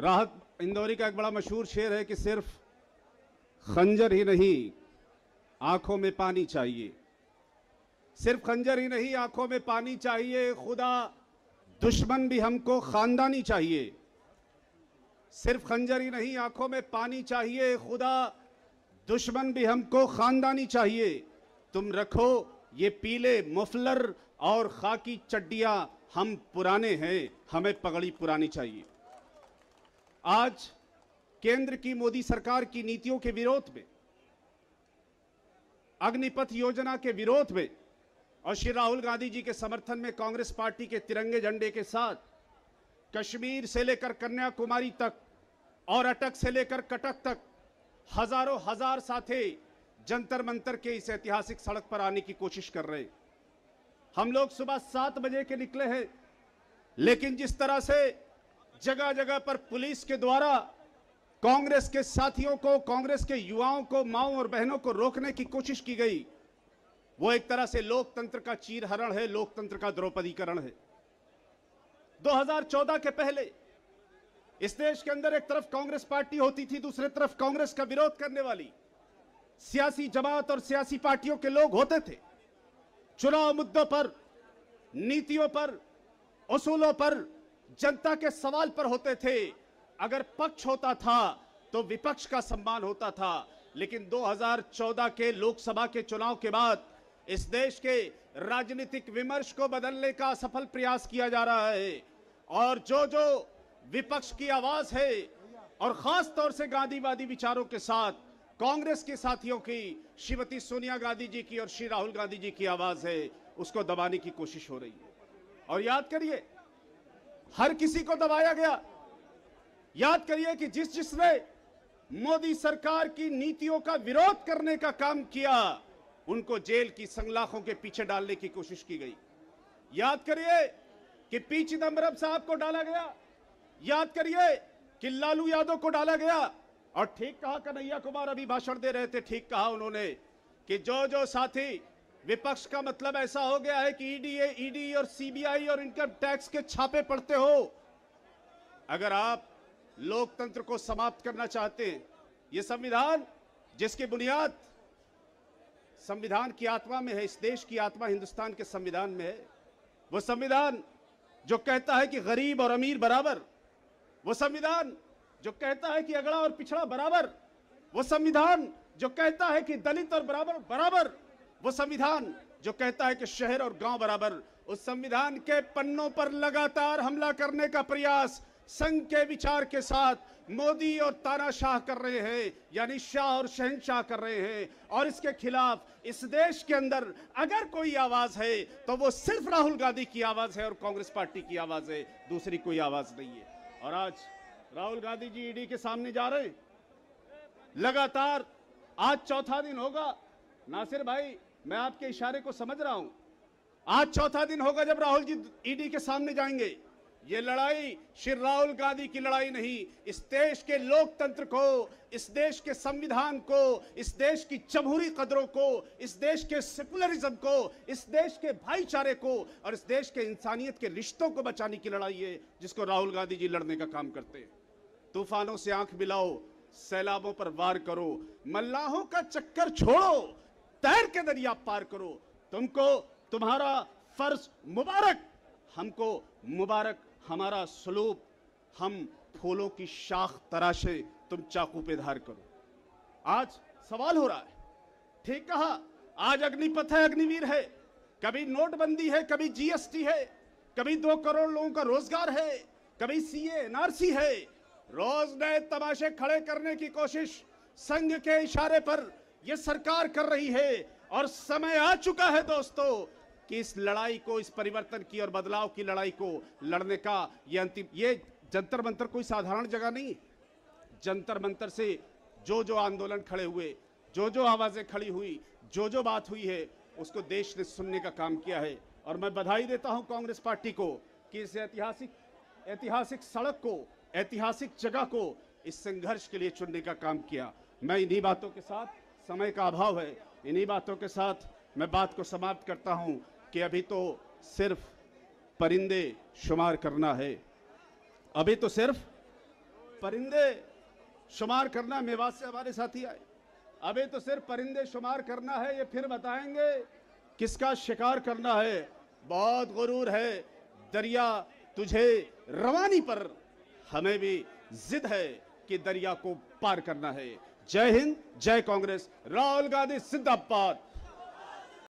राहत इंदौरी का एक बड़ा मशहूर शेर है कि सिर्फ खंजर ही नहीं आंखों में पानी चाहिए सिर्फ खंजर ही नहीं आंखों में पानी चाहिए खुदा दुश्मन भी हमको खानदानी चाहिए सिर्फ खंजर ही नहीं आंखों में पानी चाहिए खुदा दुश्मन भी हमको खानदानी चाहिए तुम रखो ये पीले मफलर और खाकी चड्डियां हम पुराने हैं हमें पगड़ी पुरानी चाहिए आज केंद्र की मोदी सरकार की नीतियों के विरोध में अग्निपथ योजना के विरोध में और श्री राहुल गांधी जी के समर्थन में कांग्रेस पार्टी के तिरंगे झंडे के साथ कश्मीर से लेकर कन्याकुमारी तक और अटक से लेकर कटक तक हजारों हजार साथे जंतर मंतर के इस ऐतिहासिक सड़क पर आने की कोशिश कर रहे हम लोग सुबह सात बजे के निकले हैं लेकिन जिस तरह से जगह जगह पर पुलिस के द्वारा कांग्रेस के साथियों को कांग्रेस के युवाओं को माओ और बहनों को रोकने की कोशिश की गई वो एक तरह से लोकतंत्र का चीरहरण है लोकतंत्र का द्रौपदीकरण है 2014 के पहले इस देश के अंदर एक तरफ कांग्रेस पार्टी होती थी दूसरे तरफ कांग्रेस का विरोध करने वाली सियासी जमात और सियासी पार्टियों के लोग होते थे चुनाव मुद्दों पर नीतियों पर उसूलों पर जनता के सवाल पर होते थे अगर पक्ष होता था तो विपक्ष का सम्मान होता था लेकिन 2014 के लोकसभा के चुनाव के बाद इस देश के राजनीतिक विमर्श को बदलने का सफल प्रयास किया जा रहा है और जो जो विपक्ष की आवाज है और खास तौर से गांधीवादी विचारों के साथ कांग्रेस के साथियों की श्रीमती सोनिया गांधी जी की और श्री राहुल गांधी जी की आवाज है उसको दबाने की कोशिश हो रही है और याद करिए हर किसी को दबाया गया याद करिए कि जिस जिसने मोदी सरकार की नीतियों का विरोध करने का काम किया उनको जेल की संगलाखों के पीछे डालने की कोशिश की गई याद करिए कि पी चिदम्बरम साहब को डाला गया याद करिए कि लालू यादव को डाला गया और ठीक कहा कन्हैया कुमार अभी भाषण दे रहे थे ठीक कहा उन्होंने कि जो जो साथी विपक्ष का मतलब ऐसा हो गया है कि ईडीए e ईडी e e और सीबीआई और इनकम टैक्स के छापे पड़ते हो अगर आप लोकतंत्र को समाप्त करना चाहते हैं यह संविधान जिसकी बुनियाद संविधान की आत्मा में है इस देश की आत्मा हिंदुस्तान के संविधान में है वो संविधान जो कहता है कि गरीब और अमीर बराबर वो संविधान जो कहता है कि अगड़ा और पिछड़ा बराबर वो संविधान जो कहता है कि दलित और बराबर बराबर वो संविधान जो कहता है कि शहर और गांव बराबर उस संविधान के पन्नों पर लगातार हमला करने का प्रयास संघ के विचार के साथ मोदी और तानाशाह कर रहे हैं यानी शाह और शहनशाह कर रहे हैं और इसके खिलाफ इस देश के अंदर अगर कोई आवाज है तो वो सिर्फ राहुल गांधी की आवाज है और कांग्रेस पार्टी की आवाज है दूसरी कोई आवाज नहीं है और आज राहुल गांधी जी ईडी के सामने जा रहे हैं लगातार आज चौथा दिन होगा नासिर भाई मैं आपके इशारे को समझ रहा हूं आज चौथा दिन होगा जब राहुल जी ईडी के सामने जाएंगे ये लड़ाई श्री राहुल गांधी की लड़ाई नहीं इस देश के लोकतंत्र को इस देश के संविधान को इस देश की जमहूरी कदरों को इस देश के सेकुलरिज्म को इस देश के भाईचारे को और इस देश के इंसानियत के रिश्तों को बचाने की लड़ाई है जिसको राहुल गांधी जी लड़ने का काम करते हैं तूफानों से आंख मिलाओ सैलाबों पर वार करो मल्लाहों का चक्कर छोड़ो तैर के दरिया पार करो तुमको तुम्हारा फर्ज मुबारक हमको मुबारक हमारा स्लूप हम फूलों की शाख तराशे तुम चाकू पे धार करो आज सवाल हो रहा है ठीक कहा आज अग्निपथ है अग्निवीर है कभी नोटबंदी है कभी जीएसटी है कभी दो करोड़ लोगों का रोजगार है कभी सीए एनआरसी है रोज नए तमाशे खड़े करने की कोशिश संघ के इशारे पर ये सरकार कर रही है और समय आ चुका है दोस्तों कि इस लड़ाई को इस परिवर्तन की और बदलाव की लड़ाई को लड़ने का ये अंतिम ये जंतर मंतर कोई साधारण जगह नहीं जंतर मंतर से जो जो आंदोलन खड़े हुए जो जो आवाज़ें खड़ी हुई जो जो बात हुई है उसको देश ने सुनने का काम किया है और मैं बधाई देता हूं कांग्रेस पार्टी को कि इस ऐतिहासिक ऐतिहासिक सड़क को ऐतिहासिक जगह को इस संघर्ष के लिए चुनने का काम किया मैं इन्हीं बातों के साथ समय का अभाव है इन्हीं बातों के साथ मैं बात को समाप्त करता हूं कि अभी तो सिर्फ परिंदे शुमार करना है अभी तो सिर्फ परिंदे शुमार करना मेवात से हमारे साथी आए अभी तो सिर्फ परिंदे शुमार करना है ये फिर बताएंगे किसका शिकार करना है बहुत गुरूर है दरिया तुझे रवानी पर हमें भी जिद है कि दरिया को पार करना है जय हिंद जय कांग्रेस राहुल गांधी सिद्धाबाद